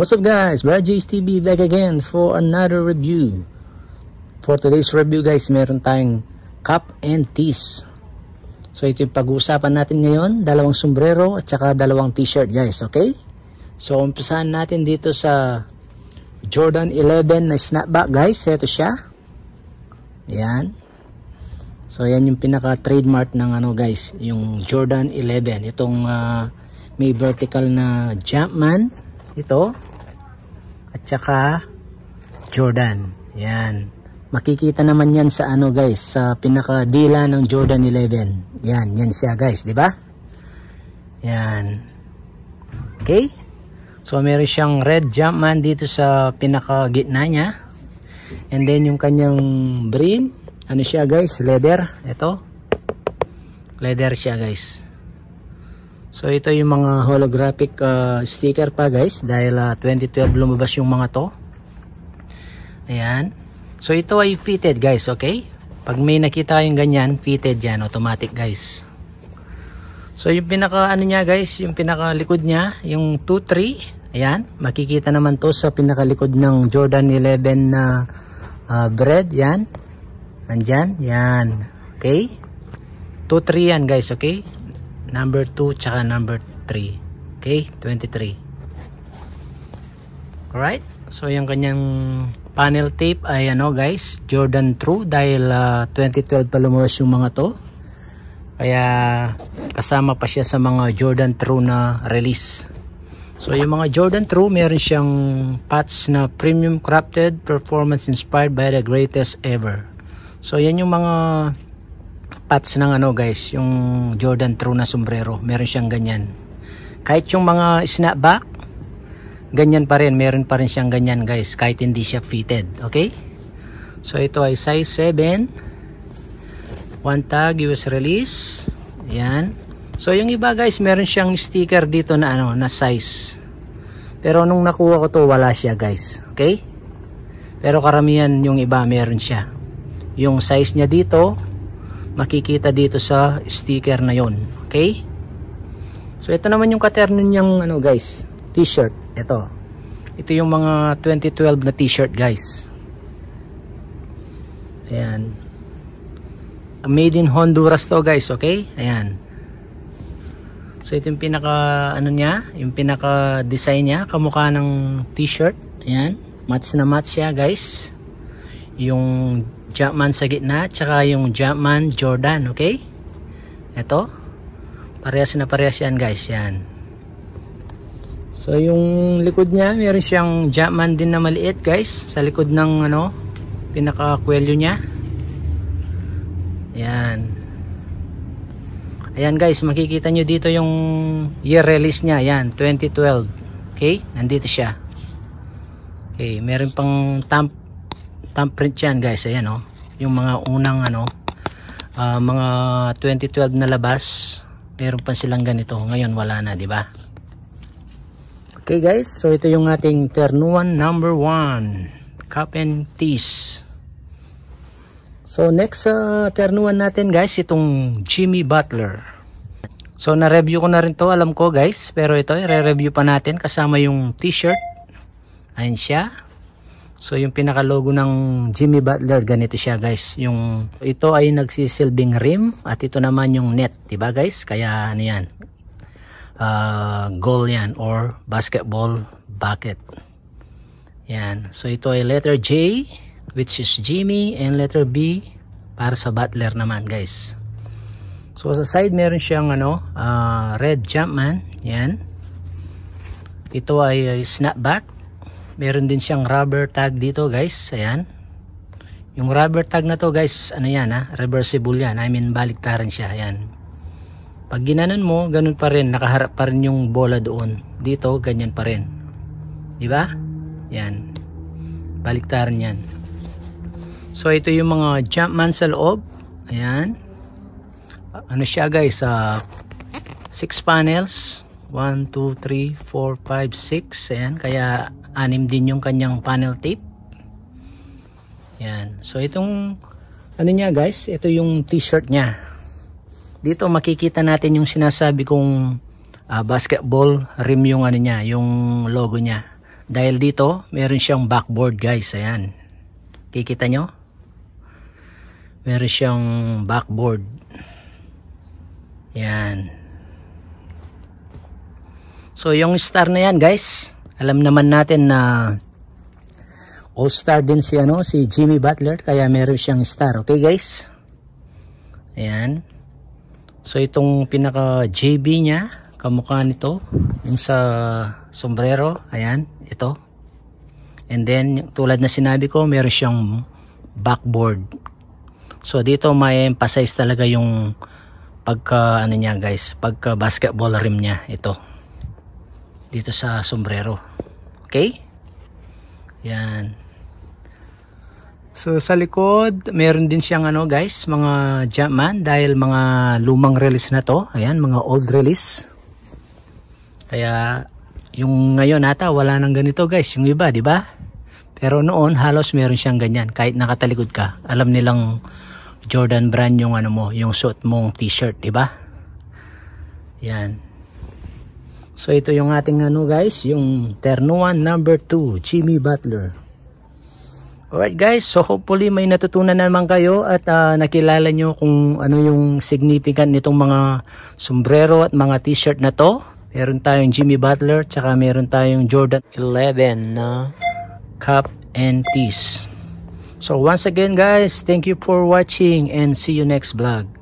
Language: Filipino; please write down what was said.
What's up guys? Brad TV back again for another review. For today's review guys, meron tayong cup and tees. So ito yung pag-uusapan natin ngayon, dalawang sombrero at saka dalawang t-shirt guys, okay? So umpisahan natin dito sa Jordan 11 na snapback guys, ito siya. Yan. So yan yung pinaka trademark ng ano guys, yung Jordan 11, itong uh, may vertical na Jumpman ito at saka Jordan. Yan. Makikita naman yan sa ano guys, sa pinakadila ng Jordan 11. Yan, yan siya guys, di ba? Yan. Okay? So meron siyang red Jumpman dito sa pinaka gitna niya. And then yung kanyang brim, ano siya guys, leather, ito. Leather siya guys. So ito yung mga holographic uh, sticker pa guys dahil uh, ah, 2012 lumabas yung mga to. Ayan. So ito ay fitted guys, okay? Pag may nakita yung ganyan, fitted yan, automatic guys. So yung pinaka ano niya guys, yung pinaka likod niya, yung 23, ayan, makikita naman to sa pinakalikod ng Jordan 11 na uh, bread, yan. Nandyan, yan. Okay? 23 yan guys, okay? number 2 tsaka number 3 okay 23 alright so yung kanyang panel tape ay ano guys Jordan True dahil uh, ah, 2012 pa lumabas yung mga to kaya kasama pa siya sa mga Jordan True na release so yung mga Jordan True meron siyang patch na premium crafted performance inspired by the greatest ever so yan yung mga patch ng ano guys, yung Jordan True na sombrero. Meron siyang ganyan. Kahit yung mga snapback, ganyan pa rin. Meron pa rin siyang ganyan guys, kahit hindi siya fitted. Okay? So ito ay size 7. One tag, US release. Yan. So yung iba guys, meron siyang sticker dito na ano, na size. Pero nung nakuha ko to, wala siya guys. Okay? Pero karamihan yung iba meron siya. Yung size niya dito, makikita dito sa sticker na yon okay so ito naman yung katerno niyang ano guys t-shirt ito ito yung mga 2012 na t-shirt guys ayan made in Honduras to guys okay ayan so ito yung pinaka ano niya yung pinaka design niya kamukha ng t-shirt ayan match na match siya guys yung Jumpman sa gitna, tsaka yung Jumpman Jordan, okay? Ito. Parehas na parehas yan guys, yan. So yung likod niya, meron siyang Jumpman din na maliit guys. Sa likod ng ano, pinaka-kwelyo niya. Yan. Ayan guys, makikita nyo dito yung year release niya. Yan, 2012. Okay, nandito siya. Okay, meron pang thumb thumbprint yan guys. Ayan o. Oh yung mga unang ano uh, mga 2012 na labas meron pa silang ganito ngayon wala na di ba okay guys so ito yung ating ternuan number 1 cup and teas so next uh, ah, ternuan natin guys itong Jimmy Butler so na review ko na rin to alam ko guys pero ito i-review pa natin kasama yung t-shirt ayan siya So yung pinaka logo ng Jimmy Butler ganito siya guys. Yung ito ay nagsisilbing rim at ito naman yung net, 'di ba guys? Kaya ano 'yan? Uh, goal 'yan or basketball bucket. Yan. So ito ay letter J which is Jimmy and letter B para sa Butler naman guys. So sa side meron siyang ano, uh, red Jumpman, 'yan. Ito ay, ay snapback meron din siyang rubber tag dito guys ayan yung rubber tag na to guys ano yan ha reversible yan I mean baliktaran siya ayan pag ginanon mo ganun pa rin nakaharap pa rin yung bola doon dito ganyan pa rin di ba yan baliktaran yan so ito yung mga jumpman sa loob ayan ano siya guys uh, six panels 1, 2, 3, 4, 5, 6 ayan, kaya anim din yung kanyang panel tape yan, so itong ano niya guys, ito yung t-shirt niya dito makikita natin yung sinasabi kong uh, basketball rim yung ano niya, yung logo niya dahil dito, meron siyang backboard guys, ayan kikita nyo meron siyang backboard ayan So yung star na yan guys, alam naman natin na all-star din si ano si Jimmy Butler kaya meron siyang star. Okay guys? Ayan. So itong pinaka JB niya, kamukha nito, yung sa sombrero, ayan, ito. And then tulad na sinabi ko, meron siyang backboard. So dito may emphasize talaga yung pagka ano niya guys, pagka basketball rim niya ito dito sa sombrero. Okay? Yan. So sa likod, meron din siyang ano guys, mga Jamman dahil mga lumang release na to. Ayan, mga old release. Kaya yung ngayon ata wala nang ganito guys, yung iba, di ba? Pero noon halos meron siyang ganyan kahit nakatalikod ka. Alam nilang Jordan brand yung ano mo, yung suit mong t-shirt, di ba? Yan. So ito yung ating ano guys, yung ternuan number 2, Jimmy Butler. Alright guys, so hopefully may natutunan naman kayo at uh, nakilala nyo kung ano yung significant nitong mga sombrero at mga t-shirt na to. Meron tayong Jimmy Butler, tsaka meron tayong Jordan 11 na cup and tees. So once again guys, thank you for watching and see you next vlog.